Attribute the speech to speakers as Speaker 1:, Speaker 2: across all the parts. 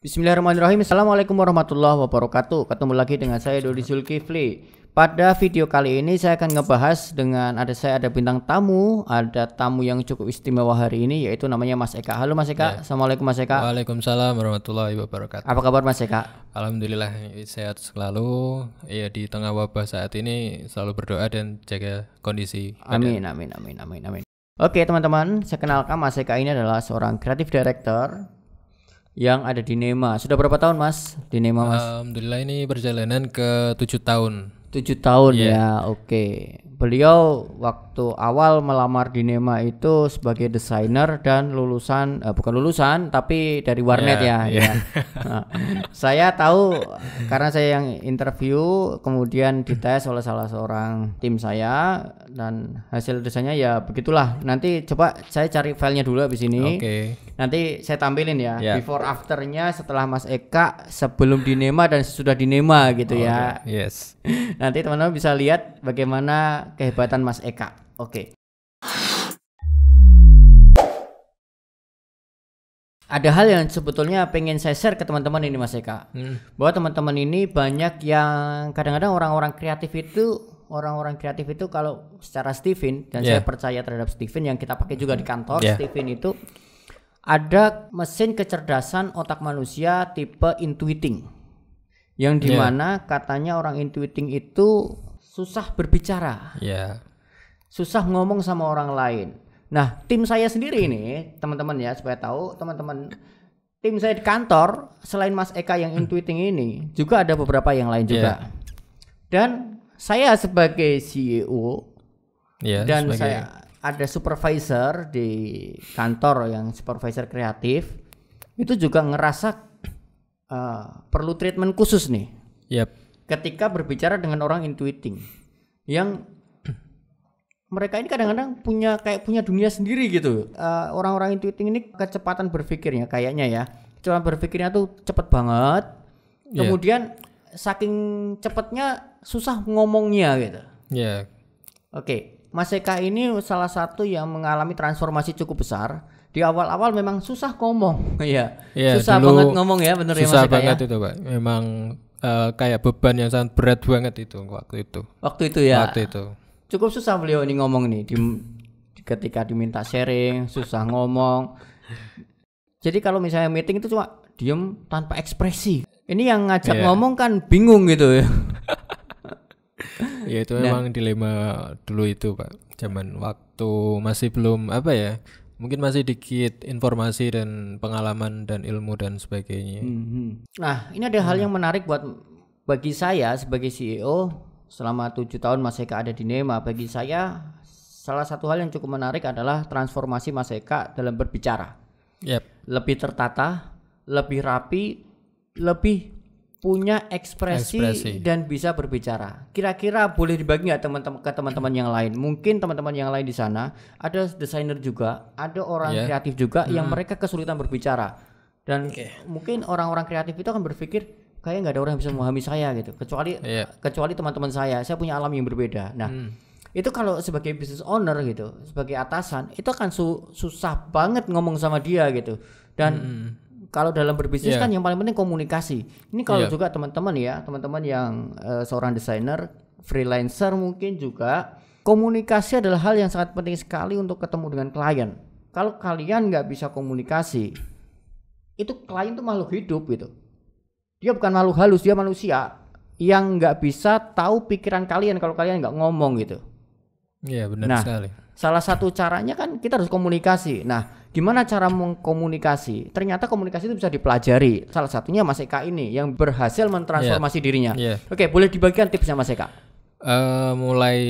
Speaker 1: Bismillahirrahmanirrahim Assalamualaikum warahmatullahi wabarakatuh Ketemu lagi dengan saya Dodi Zulkifli Pada video kali ini saya akan ngebahas dengan ada saya ada bintang tamu Ada tamu yang cukup istimewa hari ini yaitu namanya Mas Eka Halo Mas Eka ya. Assalamualaikum Mas Eka Waalaikumsalam warahmatullahi wabarakatuh Apa kabar Mas Eka?
Speaker 2: Alhamdulillah sehat selalu Ya di tengah wabah saat ini selalu berdoa dan jaga kondisi Amin amin amin amin amin
Speaker 1: Oke teman-teman, saya kenalkan Mas Eka ini adalah seorang kreatif director yang ada di Nema. Sudah berapa tahun Mas di Nema Mas?
Speaker 2: Alhamdulillah ini perjalanan ke tujuh tahun.
Speaker 1: Tujuh tahun yeah. ya, oke. Okay. Beliau waktu awal melamar di Nema itu sebagai desainer dan lulusan, eh, bukan lulusan, tapi dari warnet yeah, ya. Yeah. ya. nah, saya tahu karena saya yang interview, kemudian dites oleh salah seorang tim saya dan hasil desainnya ya begitulah. Nanti coba saya cari filenya dulu habis ini. Oke. Okay. Nanti saya tampilin ya yeah. before afternya setelah Mas Eka sebelum di Nema dan sudah di Nema gitu oh, ya. Okay. Yes. Nanti teman-teman bisa lihat bagaimana kehebatan Mas Eka. Oke. Okay. Ada hal yang sebetulnya pengen saya share ke teman-teman ini Mas Eka. Hmm. Bahwa teman-teman ini banyak yang kadang-kadang orang-orang kreatif itu orang-orang kreatif itu kalau secara Steven dan yeah. saya percaya terhadap Steven yang kita pakai juga di hmm. kantor yeah. Steven itu ada mesin kecerdasan otak manusia tipe intuiting yang dimana iya. yeah. katanya orang intuiting itu susah berbicara, yeah. susah ngomong sama orang lain. Nah, tim saya sendiri ini, teman-teman ya, supaya tahu teman-teman tim saya di kantor selain Mas Eka yang intuiting ini, juga ada beberapa yang lain iya. juga. Yeah. Dan saya sebagai CEO
Speaker 2: yeah, dan sebagai... saya
Speaker 1: ada supervisor di kantor yang supervisor kreatif itu juga ngerasa uh, perlu treatment khusus nih. Yep. Ketika berbicara dengan orang intuiting yang mereka ini kadang-kadang punya kayak punya dunia sendiri gitu. Uh, orang-orang intuiting ini kecepatan berpikirnya kayaknya ya. Kecepatan berpikirnya tuh cepet banget. Yeah. Kemudian saking cepetnya susah ngomongnya gitu. Iya. Yeah. Oke, okay. Mas Eka ini salah satu yang mengalami transformasi cukup besar di awal-awal memang susah ngomong ya
Speaker 2: yeah, susah banget ngomong ya bener susah ya susah banget ya? itu pak memang uh, kayak beban yang sangat berat banget itu waktu itu waktu itu ya waktu itu
Speaker 1: cukup susah beliau ini ngomong nih di, di ketika diminta sharing susah ngomong jadi kalau misalnya meeting itu cuma diem tanpa ekspresi ini yang ngajak yeah. ngomong kan
Speaker 2: bingung gitu ya ya itu nah, memang dilema dulu itu pak zaman waktu masih belum apa ya mungkin masih dikit informasi dan pengalaman dan ilmu dan sebagainya. Hmm.
Speaker 1: Nah, ini ada hmm. hal yang menarik buat bagi saya sebagai CEO selama tujuh tahun Mas Eka ada di Nema. Bagi saya salah satu hal yang cukup menarik adalah transformasi Mas Eka dalam berbicara. Yep. Lebih tertata, lebih rapi, lebih punya ekspresi, ekspresi dan bisa berbicara. Kira-kira boleh dibagi nggak teman-teman ke teman-teman yang lain? Mungkin teman-teman yang lain di sana ada desainer juga, ada orang yeah. kreatif juga hmm. yang mereka kesulitan berbicara. Dan okay. mungkin orang-orang kreatif itu akan berpikir kayak nggak ada orang yang bisa memahami saya gitu. Kecuali yeah. kecuali teman-teman saya, saya punya alam yang berbeda. Nah, hmm. Itu kalau sebagai business owner gitu, sebagai atasan, itu akan su susah banget ngomong sama dia gitu. Dan hmm kalau dalam berbisnis yeah. kan yang paling penting komunikasi. Ini kalau yeah. juga teman-teman ya, teman-teman yang uh, seorang desainer, freelancer mungkin juga komunikasi adalah hal yang sangat penting sekali untuk ketemu dengan klien. Kalau kalian nggak bisa komunikasi, itu klien tuh makhluk hidup gitu. Dia bukan makhluk halus, dia manusia yang nggak bisa tahu pikiran kalian kalau kalian nggak ngomong gitu.
Speaker 2: Iya yeah, benar nah, sekali.
Speaker 1: Salah satu caranya kan kita harus komunikasi. Nah gimana cara mengkomunikasi? Ternyata komunikasi itu bisa dipelajari. Salah satunya Mas Eka ini yang berhasil mentransformasi yeah. dirinya. Yeah. Oke, boleh dibagikan tipsnya Mas Eka?
Speaker 2: Uh, mulai,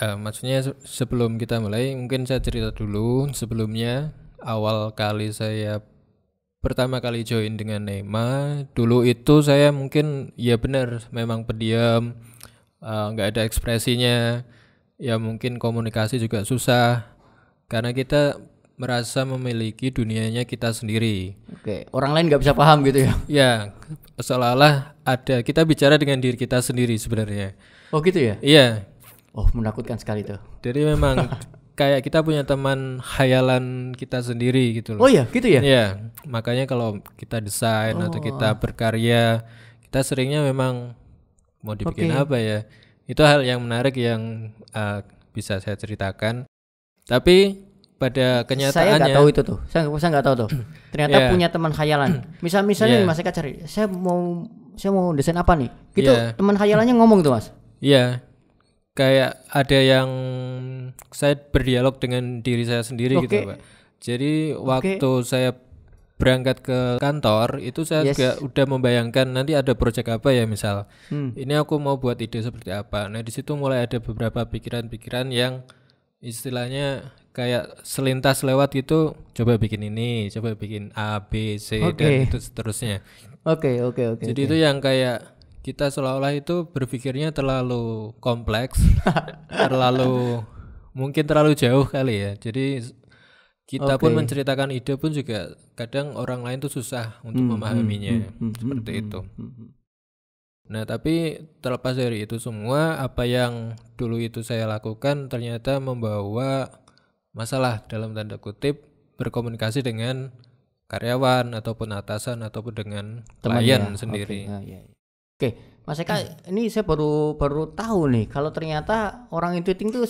Speaker 2: uh, maksudnya sebelum kita mulai, mungkin saya cerita dulu sebelumnya awal kali saya pertama kali join dengan Nema dulu itu saya mungkin ya benar memang pendiam eh, nggak uh, ada ekspresinya ya mungkin komunikasi juga susah karena kita merasa memiliki dunianya kita sendiri. Oke,
Speaker 1: orang lain nggak bisa paham gitu ya?
Speaker 2: Ya, seolah-olah ada kita bicara dengan diri kita sendiri sebenarnya. Oh gitu ya? Iya. Oh menakutkan sekali tuh. Jadi memang kayak kita punya teman khayalan kita sendiri gitu loh. Oh iya, gitu ya? Iya, makanya kalau kita desain oh. atau kita ah. berkarya, kita seringnya memang mau dibikin okay. apa ya? Itu hal yang menarik yang uh, bisa saya ceritakan. Tapi pada kenyataannya saya nggak tahu itu tuh
Speaker 1: saya saya nggak tahu tuh ternyata yeah. punya teman khayalan misal misalnya yeah. Iya. mas Eka cari saya mau saya mau desain apa nih gitu yeah. teman khayalannya ngomong tuh mas
Speaker 2: iya yeah. kayak ada yang saya berdialog dengan diri saya sendiri okay. gitu pak jadi okay. waktu saya berangkat ke kantor itu saya yes. juga udah membayangkan nanti ada proyek apa ya misal hmm. ini aku mau buat ide seperti apa nah di situ mulai ada beberapa pikiran-pikiran yang istilahnya kayak selintas lewat gitu coba bikin ini coba bikin A B C okay. dan itu seterusnya oke okay, oke
Speaker 1: okay, oke okay, jadi okay. itu
Speaker 2: yang kayak kita seolah-olah itu berpikirnya terlalu kompleks terlalu mungkin terlalu jauh kali ya jadi kita okay. pun menceritakan ide pun juga kadang orang lain tuh susah untuk hmm, memahaminya hmm, hmm, hmm seperti hmm, itu hmm, hmm. Nah, tapi terlepas dari itu semua, apa yang dulu itu saya lakukan ternyata membawa masalah dalam tanda kutip berkomunikasi dengan karyawan ataupun atasan ataupun dengan Teman klien ya. sendiri. Oke, okay, nah, ya. ya, ya.
Speaker 1: okay. Mas Eka, hmm. ini saya baru baru tahu nih kalau ternyata orang intuiting itu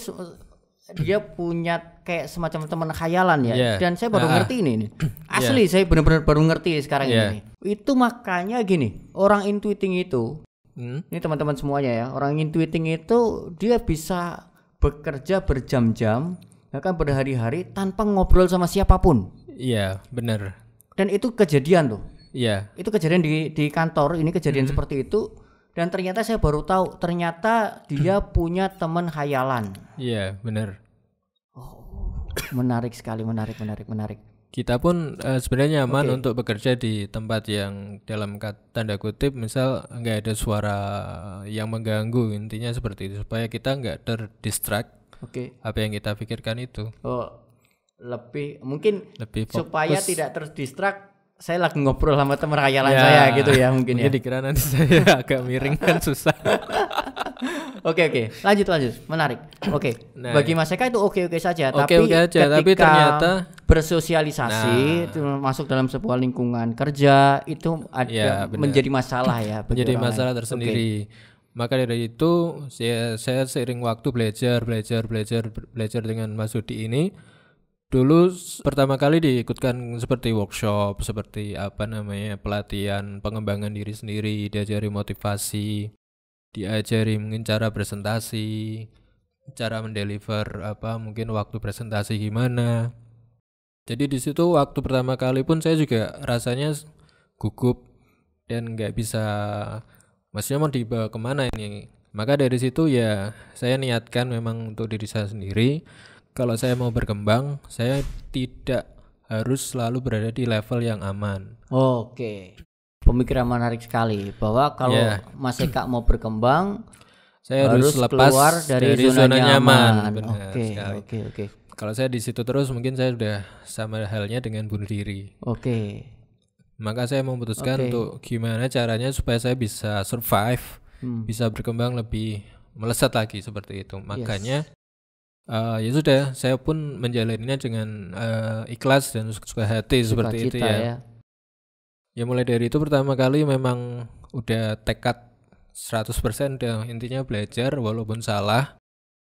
Speaker 1: dia punya kayak semacam teman khayalan ya. Yeah. Dan saya baru nah, ngerti ini. Nih. Iya. Asli yeah. saya benar-benar baru ngerti sekarang yeah. ini. Itu makanya gini, orang intuiting itu hmm? ini teman-teman semuanya ya, orang intuiting itu dia bisa bekerja berjam-jam bahkan pada hari hari tanpa ngobrol sama siapapun.
Speaker 2: Iya, benar.
Speaker 1: Dan itu kejadian tuh. Iya. Itu kejadian di di kantor, ini kejadian -hmm. seperti itu dan ternyata saya baru tahu ternyata dia hmm. punya teman khayalan.
Speaker 2: Iya, benar.
Speaker 1: Oh, menarik sekali, menarik, menarik,
Speaker 2: menarik. Kita pun uh, sebenarnya nyaman okay. untuk bekerja di tempat yang dalam tanda kutip misal nggak ada suara yang mengganggu intinya seperti itu supaya kita nggak terdistract Oke. Okay. Apa yang kita pikirkan itu.
Speaker 1: Oh, lebih mungkin lebih fokus. supaya tidak distrak, saya lagi ngobrol sama teman khayalan ya, saya gitu ya mungkin, mungkin ya. dikira nanti saya agak miring kan susah. Oke oke, lanjut lanjut, menarik. Oke, okay. nah, bagi Mas Eka itu oke oke saja, oke, tapi oke aja, ketika tapi ternyata bersosialisasi nah, masuk dalam sebuah lingkungan kerja itu ada ya, menjadi masalah ya. Menjadi masalah lain. tersendiri.
Speaker 2: Okay. Maka dari itu saya, saya seiring waktu belajar, belajar, belajar, belajar dengan Mas Udi ini. Dulu pertama kali diikutkan seperti workshop, seperti apa namanya pelatihan pengembangan diri sendiri, diajari motivasi, diajari mungkin cara presentasi, cara mendeliver apa mungkin waktu presentasi gimana. Jadi di situ waktu pertama kali pun saya juga rasanya gugup dan nggak bisa maksudnya mau dibawa kemana ini maka dari situ ya saya niatkan memang untuk diri saya sendiri kalau saya mau berkembang saya tidak harus selalu berada di level yang aman
Speaker 1: oke
Speaker 2: pemikiran menarik sekali bahwa kalau yeah.
Speaker 1: Mas Eka mau berkembang saya harus, harus lepas keluar dari, dari zona, zona nyaman, nyaman. oke
Speaker 2: oke oke kalau saya di situ terus mungkin saya sudah sama halnya dengan bunuh diri oke maka saya memutuskan okay. untuk gimana caranya supaya saya bisa survive, hmm. bisa berkembang lebih melesat lagi seperti itu. Makanya yes. uh, ya sudah, saya pun menjalaninya dengan uh, ikhlas dan suka hati suka seperti cita, itu ya. ya. Ya mulai dari itu pertama kali memang udah tekad 100% persen. intinya belajar walaupun salah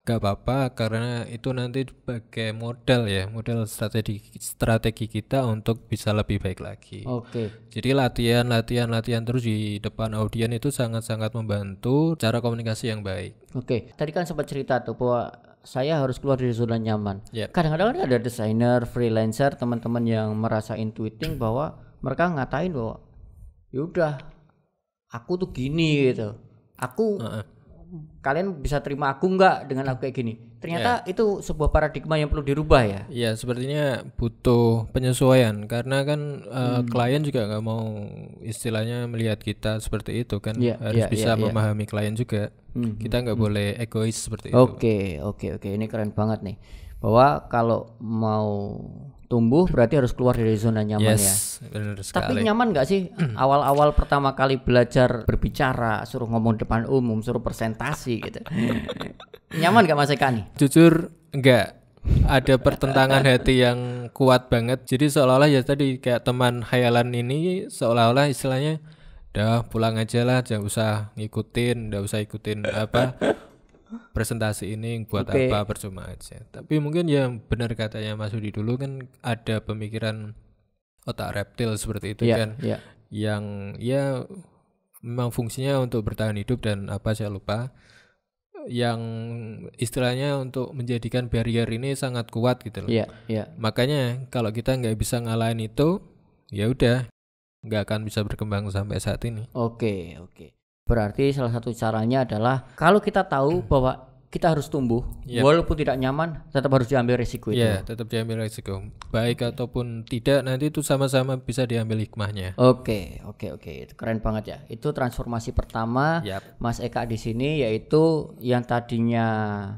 Speaker 2: Gak apa-apa karena itu nanti sebagai modal ya, modal strategi strategi kita untuk bisa lebih baik lagi. Oke. Okay. Jadi latihan, latihan, latihan terus di depan audien itu sangat-sangat membantu cara komunikasi yang baik. Oke. Okay. Tadi kan sempat
Speaker 1: cerita tuh bahwa saya harus keluar dari zona nyaman. kadang ya. Kadang-kadang kan ada desainer, freelancer, teman-teman yang merasa intuiting bahwa mereka ngatain bahwa yaudah aku tuh gini gitu. Aku uh -uh kalian bisa terima aku nggak dengan aku kayak gini ternyata yeah. itu sebuah
Speaker 2: paradigma yang perlu dirubah ya ya yeah, sepertinya butuh penyesuaian karena kan uh, hmm. klien juga nggak mau istilahnya melihat kita seperti itu kan yeah, harus yeah, bisa yeah, iya. memahami yeah. klien juga hmm. kita hmm, nggak hmm. boleh egois seperti okay, itu oke
Speaker 1: okay, oke okay. oke ini keren banget nih bahwa kalau mau tumbuh berarti harus keluar dari zona nyaman yes, ya. Tapi nyaman gak sih awal-awal pertama kali belajar berbicara, suruh ngomong depan umum, suruh presentasi gitu. nyaman gak Mas Eka nih?
Speaker 2: Jujur nggak. Ada pertentangan hati yang kuat banget. Jadi seolah-olah ya tadi kayak teman hayalan ini seolah-olah istilahnya udah pulang aja lah, jangan usah ngikutin, udah usah ikutin apa presentasi ini buat okay. apa percuma aja tapi mungkin yang benar katanya Mas Udi dulu kan ada pemikiran otak reptil seperti itu yeah, kan yeah. yang ya memang fungsinya untuk bertahan hidup dan apa saya lupa yang istilahnya untuk menjadikan barrier ini sangat kuat gitu loh. yeah, Yeah. Makanya kalau kita nggak bisa ngalahin itu, ya udah nggak akan bisa berkembang sampai saat ini. Oke,
Speaker 1: okay, oke. Okay. Berarti salah satu caranya adalah kalau kita tahu hmm. bahwa kita harus
Speaker 2: tumbuh yep. Iya. walaupun tidak nyaman tetap harus diambil resiko itu. Ya, tetap diambil resiko. Baik ataupun tidak nanti itu sama-sama bisa diambil hikmahnya. Oke,
Speaker 1: oke, oke. Itu keren banget ya. Itu transformasi pertama yep. Mas Eka di sini yaitu yang tadinya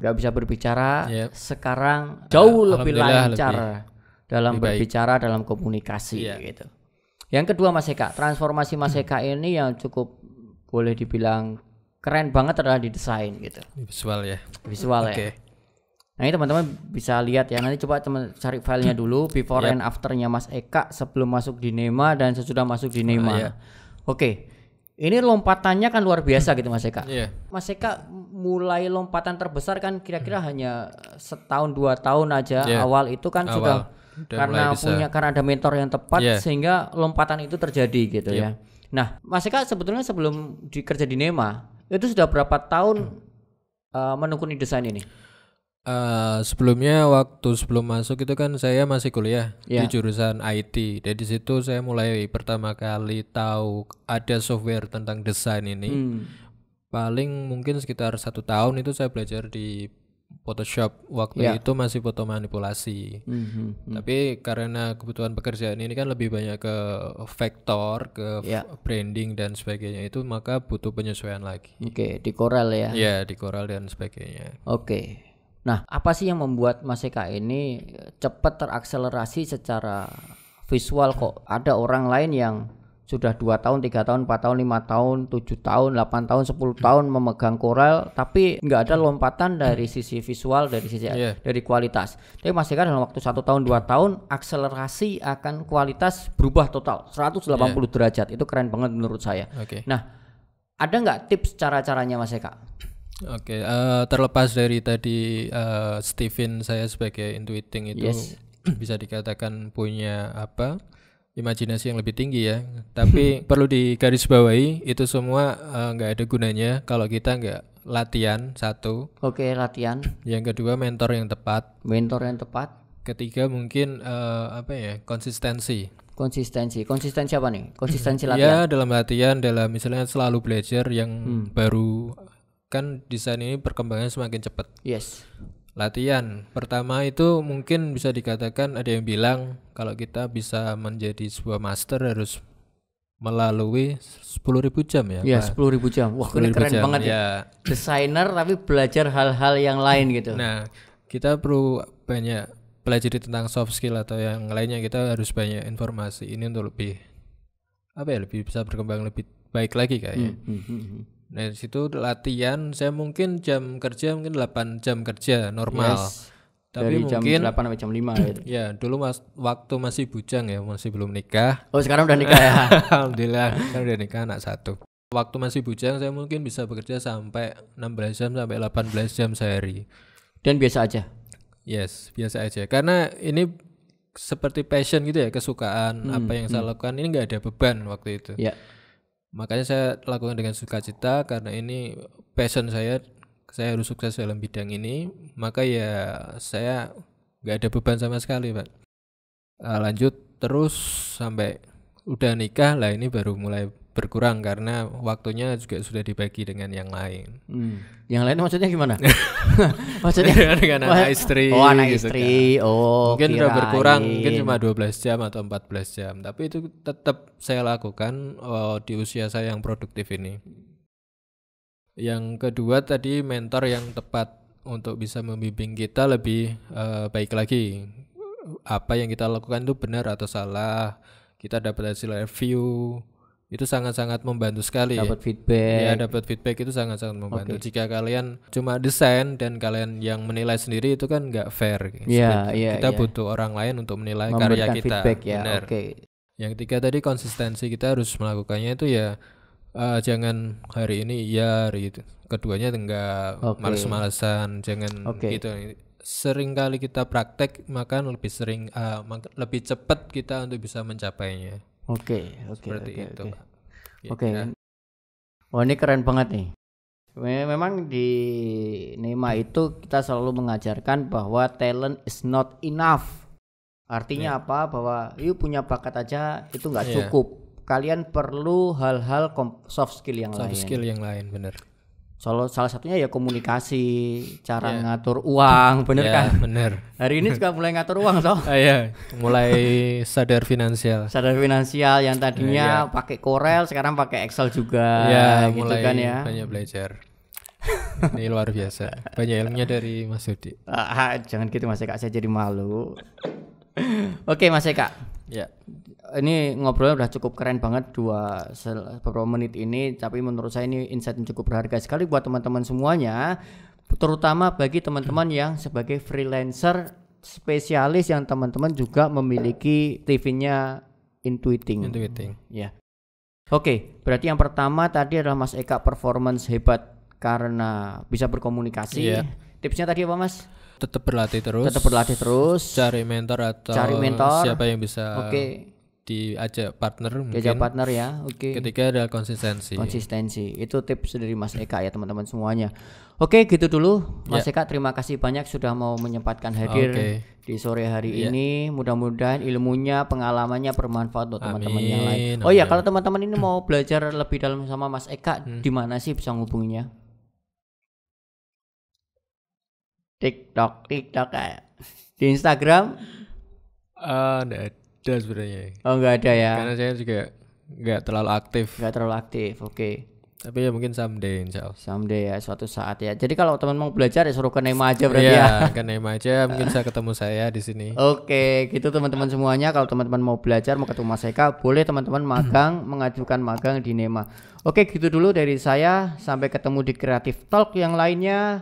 Speaker 1: nggak bisa berbicara yep. sekarang jauh nah, lebih lancar lebih, dalam lebih berbicara baik. dalam komunikasi Yeah. gitu. Yang kedua Mas Eka, transformasi Mas hmm. Eka ini yang cukup boleh dibilang keren banget adalah di desain gitu.
Speaker 2: Visual ya.
Speaker 1: Visual okay. ya. Nah ini teman-teman bisa lihat ya nanti coba teman cari filenya dulu before yep. and afternya Mas Eka sebelum masuk di Nema dan sesudah masuk di ah, Nema. Uh, iya. yeah. Oke, okay. ini lompatannya kan luar biasa gitu Mas Eka. Yeah. Mas Eka mulai lompatan terbesar kan kira-kira hmm. hanya setahun dua tahun aja yeah. awal itu kan awal. sudah Dan karena punya karena ada mentor yang tepat yeah. sehingga lompatan itu terjadi gitu yep. Iya. ya. Nah, Mas Eka sebetulnya sebelum dikerja di Nema itu sudah berapa tahun hmm. uh, menekuni desain
Speaker 2: ini? Uh, sebelumnya waktu sebelum masuk itu kan saya masih kuliah yeah. di iya. jurusan IT. Dari situ saya mulai pertama kali tahu ada software tentang desain ini. Hmm. Paling mungkin sekitar satu tahun itu saya belajar di Photoshop waktu yeah. itu masih foto manipulasi. Mm-hmm. Tapi karena kebutuhan pekerjaan ini kan lebih banyak ke vektor, ke yeah. branding dan sebagainya itu maka butuh penyesuaian lagi. Oke, okay, di Corel ya. Iya, yeah, di Corel dan sebagainya. Oke.
Speaker 1: Okay. Nah, apa sih yang membuat Mas Eka ini cepat terakselerasi secara visual kok ada orang lain yang sudah dua tahun, tiga tahun, empat tahun, lima tahun, tujuh tahun, delapan tahun, sepuluh tahun memegang koral tapi nggak ada lompatan dari sisi visual, dari sisi yeah. dari kualitas. Tapi masih kan dalam waktu satu tahun, dua tahun, akselerasi akan kualitas berubah total 180 yeah. Iya. derajat. Itu keren banget menurut saya. Okay. Nah, ada nggak tips cara-caranya Mas Eka?
Speaker 2: Oke, okay, uh, eh, terlepas dari tadi uh, Steven saya sebagai intuiting itu yes. bisa dikatakan punya apa? imajinasi yang lebih tinggi ya. Tapi perlu digarisbawahi itu semua eh, nggak uh, ada gunanya kalau kita nggak latihan satu. Oke latihan. Yang kedua mentor yang tepat. Mentor yang tepat. Ketiga mungkin uh, apa ya konsistensi. Konsistensi, konsistensi apa nih? Konsistensi ya, latihan. Ya dalam latihan, dalam misalnya selalu belajar yang hmm. baru kan desain ini perkembangannya semakin cepat. Yes latihan pertama itu mungkin bisa dikatakan ada yang bilang kalau kita bisa menjadi sebuah master harus melalui 10.000 jam ya. Iya, 10.000 jam. Wah, 10 keren jam, banget ya. ya.
Speaker 1: Desainer tapi belajar hal-hal yang lain gitu. Nah,
Speaker 2: kita perlu banyak pelajari tentang soft skill atau yang lainnya kita harus banyak informasi ini untuk lebih apa ya lebih bisa berkembang lebih baik lagi kayaknya. Hmm, hmm, hmm. hmm. Nah, di situ latihan saya mungkin jam kerja mungkin 8 jam kerja normal. Yes. Tapi Dari mungkin jam 8 sampai jam 5 gitu. ya, dulu mas, waktu masih bujang ya, masih belum nikah. Oh, sekarang udah nikah ya. Alhamdulillah, kan udah nikah anak satu. Waktu masih bujang saya mungkin bisa bekerja sampai 16 jam sampai 18 jam sehari. Dan biasa aja. Yes, biasa aja. Karena ini seperti passion gitu ya, kesukaan hmm, apa yang hmm. saya lakukan ini nggak ada beban waktu itu. Ya. Yeah Makanya saya lakukan dengan sukacita karena ini passion saya. Saya harus sukses dalam bidang ini. Maka ya saya nggak ada beban sama sekali, Pak. Eh, lanjut terus sampai udah nikah lah ini baru mulai berkurang karena waktunya juga sudah dibagi dengan yang lain. Hmm. Yang lain maksudnya gimana? maksudnya dengan anak istri. Gitu kan. Oh, anak gitu istri. Kan. Oh, mungkin sudah berkurang, mungkin cuma 12 jam atau 14 jam, tapi itu tetap saya lakukan oh, di usia saya yang produktif ini. Yang kedua tadi mentor yang tepat untuk bisa membimbing kita lebih uh, baik lagi. Apa yang kita lakukan itu benar atau salah? Kita dapat hasil review itu sangat-sangat membantu sekali ya. dapat feedback ya dapat feedback itu sangat-sangat membantu okay. jika kalian cuma desain dan kalian yang menilai sendiri itu kan nggak fair gitu. yeah, iya, iya, kita yeah. butuh orang lain untuk menilai Memberikan karya kita feedback, ya. benar okay. yang ketiga tadi konsistensi kita harus melakukannya itu ya uh, jangan hari ini ya hari itu keduanya enggak okay. males-malesan jangan okay. gitu sering kali kita praktek maka lebih sering uh, lebih cepat kita untuk bisa mencapainya Oke, okay, oke. Oke. Okay. Iya.
Speaker 1: Wah, oh, ini keren banget nih. Memang di NEMA hmm. itu kita selalu mengajarkan bahwa talent is not enough. Artinya yeah. apa? Bahwa you punya bakat aja itu nggak ya. cukup. yeah. Kalian perlu hal-hal soft skill yang soft lain. Soft skill
Speaker 2: yang lain, benar.
Speaker 1: Salah salah satunya ya komunikasi, cara yeah. ngatur uang, bener yeah, kan? Bener. Hari ini juga mulai ngatur uang so. Uh, yeah. mulai
Speaker 2: sadar finansial.
Speaker 1: Sadar finansial yang
Speaker 2: tadinya yeah.
Speaker 1: pakai Corel sekarang pakai Excel juga, yeah, gitu mulai kan ya. Banyak belajar.
Speaker 2: ini luar biasa. Banyak ilmunya
Speaker 1: dari Mas Yudi. Uh, jangan gitu Mas Eka, saya jadi malu. Oke okay, Mas Eka. Ya. Ini ngobrolnya udah cukup keren banget dua beberapa menit ini, tapi menurut saya ini insight yang cukup berharga sekali buat teman-teman semuanya, terutama bagi teman-teman yang sebagai freelancer spesialis yang teman-teman juga memiliki TV-nya Intuiting. Intuiting. Ya. Oke, berarti yang pertama tadi adalah Mas Eka performance hebat karena bisa berkomunikasi. Yeah. Tipsnya tadi apa, Mas? tetap
Speaker 2: berlatih terus tetap berlatih terus cari mentor atau cari mentor siapa yang bisa oke okay. diajak partner mungkin diajak partner ya oke okay. ketika ada konsistensi
Speaker 1: konsistensi itu tips dari Mas Eka ya teman-teman semuanya oke okay, gitu dulu Mas yeah. Eka terima kasih banyak sudah mau menyempatkan hadir okay. di sore hari yeah. ini mudah-mudahan ilmunya pengalamannya bermanfaat untuk teman-teman yang lain oh iya ya kalau teman-teman ini mau belajar lebih dalam sama Mas Eka hmm. di mana sih bisa hubunginya TikTok, TikTok kayak di
Speaker 2: Instagram? Eh, uh, ada sebenarnya. Oh, nggak ada ya? Karena
Speaker 1: saya juga nggak terlalu aktif. Nggak terlalu aktif, oke. Okay. Tapi ya mungkin someday insya Allah. Someday ya, suatu saat ya. Jadi kalau teman mau belajar ya suruh ke Nema aja iya, berarti yeah, ya. ke
Speaker 2: Nema aja mungkin bisa ketemu saya di sini.
Speaker 1: Oke, okay, gitu teman-teman semuanya. Kalau teman-teman mau belajar mau ketemu Mas Eka, boleh teman-teman magang mengajukan magang di Nema. Oke, okay, gitu dulu dari saya. Sampai ketemu di Creative Talk yang lainnya.